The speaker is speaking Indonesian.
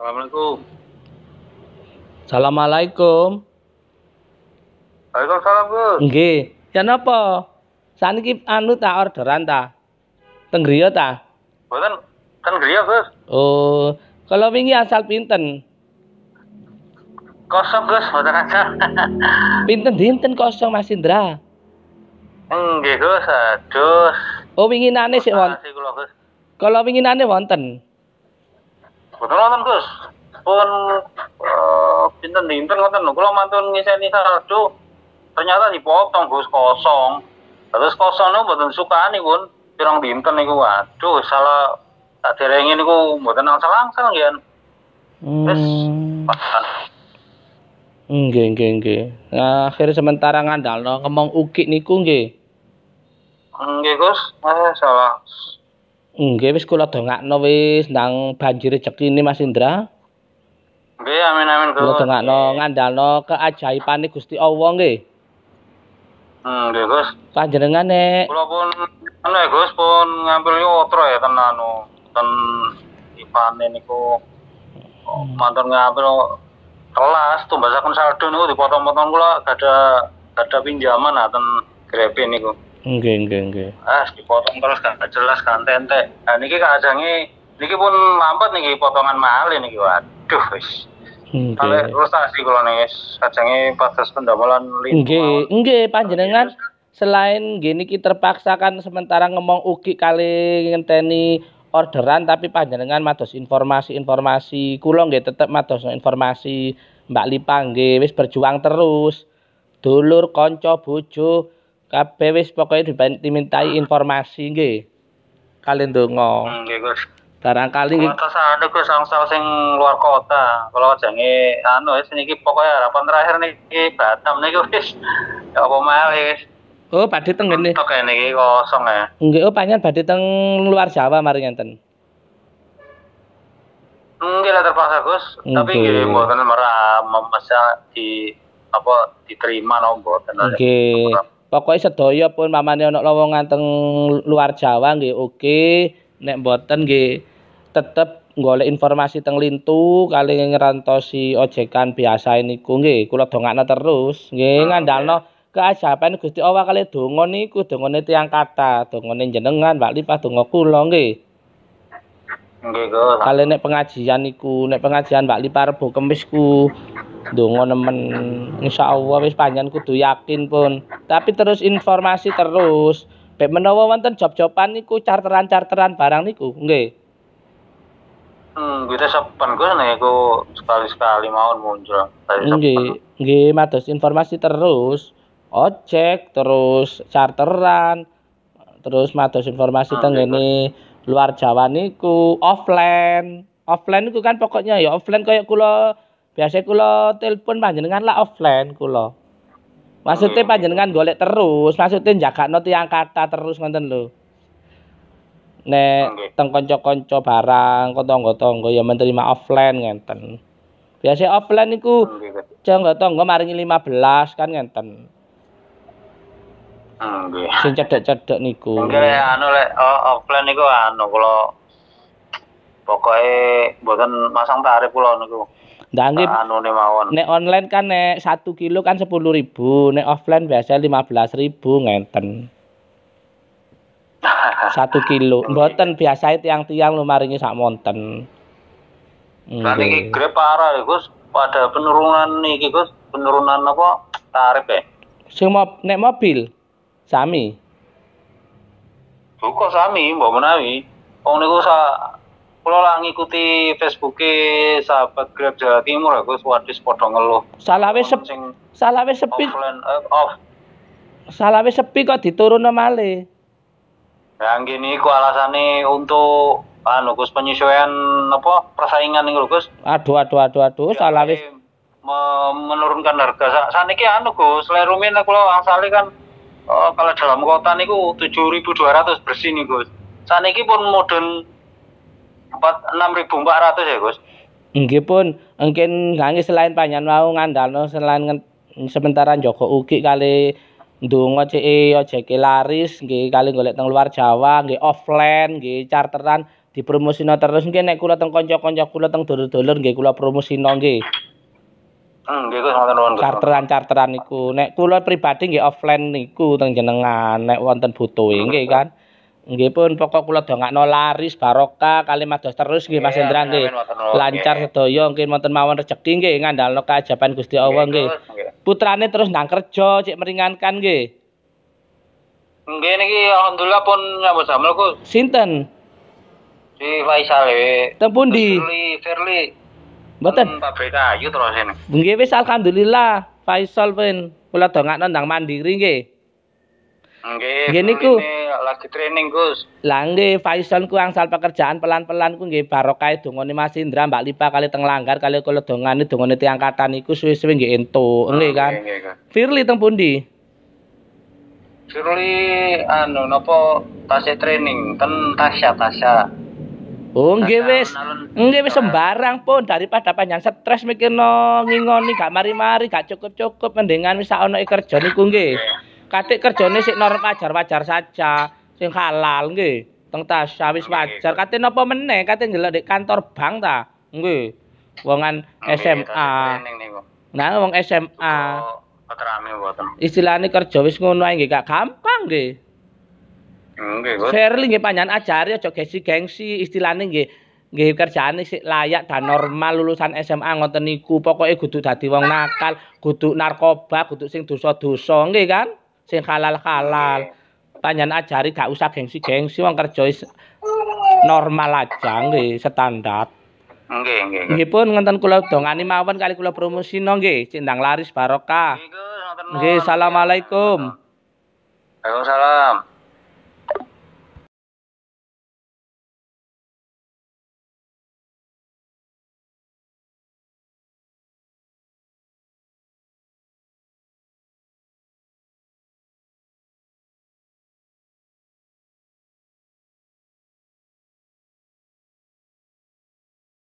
Assalamualaikum. Assalamualaikum. Waalaikumsalam, Gus. Nggih. Ya napa? Saniki anu tak orderan ta? Teng griya ta? Mboten, teng griya, Gus. Oh, kalau wingi asal pinten? Kosong, Gus, mboten asal. pinten dinten kosong Mas Indra? Nggih, Gus. Aduh. Oh, nane sik wonten. Kalau wingi nane wonten betul wonten Gus. Pun eh, pinten dinten ngoten lho. Kula mantun ngiseni saldo ternyata dipotong Gus kosong. Terus kosong betul suka nih pun pirang dinten niku. aduh salah tak derengin niku mboten angsal-angsal nggih. Hmm. Wis hmm. Nggih nggih nggih. Nah, akhirnya sementara ngandalno kemong ukit niku nggih. Nggih Gus, eh salah Nggih wis kula dongakno wis nang banjir ini Mas Indra. Nggih amin amin kula. Kula dongakno ngandalno keajaibane Gusti Allah nggih. Hmm nggih Gus. Panjenengan nek eh, kula pun anu ya Gus pun ngambil otro ya ten anu ten ipane niku hmm. mantan ngambil kelas tumbasaken saldo niku dipotong-potong kula gada ada pinjaman nah ten grepe niku enggak enggak enggak, Ah, dipotong terus gak jelas kan tente. Nah, niki kadange niki pun lambat niki potongan mahal niki. Waduh wis. Nggih. rusak sih kula niki kadange pados pendamelan lima. Nggih, enggak, panjenengan selain gini kita terpaksa kan sementara ngomong uki kali ngenteni orderan tapi panjenengan matos informasi-informasi kula nggih tetep matos informasi Mbak Lipa nggih wis berjuang terus dulur kanca bojo kabeh wis pokoke dimintai informasi nggih. Kalian donga. Hmm, nggih, Gus. Barangkali atas ada anu, Gus angsal sing luar kota. Kalau jange anu wis niki pokoke harapan terakhir niki Batam niku wis ya apa male wis. Oh, badhe teng ngene. Tok niki kosong ya. Nggih, oh panjen badhe teng luar Jawa mari ngenten. Nggih lah terpaksa Gus, tapi nggih mboten merah memesan di apa diterima no Oke. Nggih. pokoknya sedaya pun mamane ana lowongan teng luar Jawa nggih oke nek mboten nggih tetep golek informasi teng lintu kali ngerantosi ojekan biasa ini kungge kulo dongakna terus nge oh, ah, ngandalno keajaiban gusti awa kali dongon niku dongone tiang kata dongone jenengan pak lipah dongo kulo nge. kalau nek pengajian iku, nek pengajian Mbak lipar Rebo kemisku ku donga nemen. Insyaallah wis panjen kudu yakin pun. Tapi terus informasi terus. Bek menawa wonten job-joban niku charteran-charteran barang niku, nggih. Hmm, kita sepen gue nih, gue sekali-sekali mau muncul. Nggih, nggih, mados informasi terus. Ojek terus charteran, terus matos informasi ah, tentang ini iya, luar Jawa niku offline offline niku kan pokoknya ya offline kayak kulo biasa kulo telepon panjenengan lah offline kulo maksudnya hmm. panjenengan golek terus maksudnya jaga noti yang kata terus nganten lo nek teng konco konco barang tangga-tangga ya menerima offline ngenten biasa offline niku jenggo tangga maringi belas kan ngenten Nggih. Sing cedhek-cedhek niku. Nggih anu le oh, offline niku anu kula pokoke mboten masang tarif kula niku. Ndangi anu ne mawon. Nek online kan nek 1 kilo kan 10.000, nek offline biasa 15.000 ngenten. 1 kilo. Mboten biasa tiang-tiang lumaringi sak monten. Lah niki grep parah Gus, pada penurunan niki Gus, penurunan apa tarif ya? Sing nek mobil. Sami. Bukan sami, Mbak menawi. Wong niku sa kula lah ngikuti Facebooke sahabat Grab Jawa Timur aku suwadis padha ngeluh. Salawe sep salawe sepi. Offline, uh, off. Salawe sepi kok diturunno malih. Yang gini ku alasane untuk anu Gus penyesuaian apa persaingan niku Gus. Aduh aduh aduh aduh ya, salawe menurunkan harga. Saniki anu Gus, lerumin kula angsale kan Oh, kalau dalam kota niku 7.200 bersih nih Gus. empat enam pun modern 6.400 ya Gus. Nggih pun, engken kange selain panjang mau ngandalno selain sementara Joko Uki kali ndonga cek ojek laris nggih kali golek teng luar Jawa nggih offline nggih charteran dipromosino terus nggih nek kula teng kanca-kanca kula teng dulur-dulur nggih kula promosino nggih. Hmm, gitu, Charteran-charteran niku. Nek kula pribadi nggih offline niku teng jenengan nek wonten butuhe hmm, nggih kan. Nggih pun pokok kula dongakno laris barokah kalimat dos terus nggih Mas Hendra iya, nggih. Lancar sedaya nggih wonten mawon rejeki nggih ngandhalno keajaban Gusti Allah nggih. Putrane terus nang kerja cek meringankan nggih. Nggih niki alhamdulillah pun nyambut damel ku. Sinten? Si Faisal e. Teng pundi? Firly, Firly. Mboten. Hmm, Pabrik kayu terus ini. Nggih wis alhamdulillah. Faisal pun kula dongakno nang Mandiri nggih. Nggih. Nggih lagi training Gus. Lah nggih Faisal ku angsal pekerjaan pelan-pelan ku nggih barokah dongane Mas Indra Mbak Lipa kali teng langgar kali kula dongane dongane tiang angkatan iku suwe-suwe nggih entuk. Ah, nggih kan. Firly teng pundi? Firly anu napa tasih training ten Tasya Tasya. Oh, nggih wis. Nggih sembarang pun daripada panjang stres mikirno ngingoni gak mari-mari, gak cukup-cukup mendingan wis sak ono kerja niku nggih. Katik kerjane sik norm wajar-wajar saja, sing halal nggih. Teng tasya wis wajar. Kate napa meneh, kate njelok di kantor bank ta. Nggih. Wongan SMA. Nah, wong SMA. Istilahnya kerja wis ngono nggih, gak gampang nggih. Sherly nggih panjenengan ajari aja gengsi-gengsi istilahne nggih nggih kerjane sik layak dan normal lulusan SMA ngoten niku pokoke kudu dadi wong nakal, kudu narkoba, kudu sing dosa-dosa nggih kan? Sing halal-halal. Panjenengan ajari gak usah gengsi-gengsi wong kerja normal aja nggih standar. Nggih nggih. Nggih pun ngenten kula dongani mawon kali kula promosi no nggih, cendang laris barokah. Nggih, assalamualaikum. Waalaikumsalam.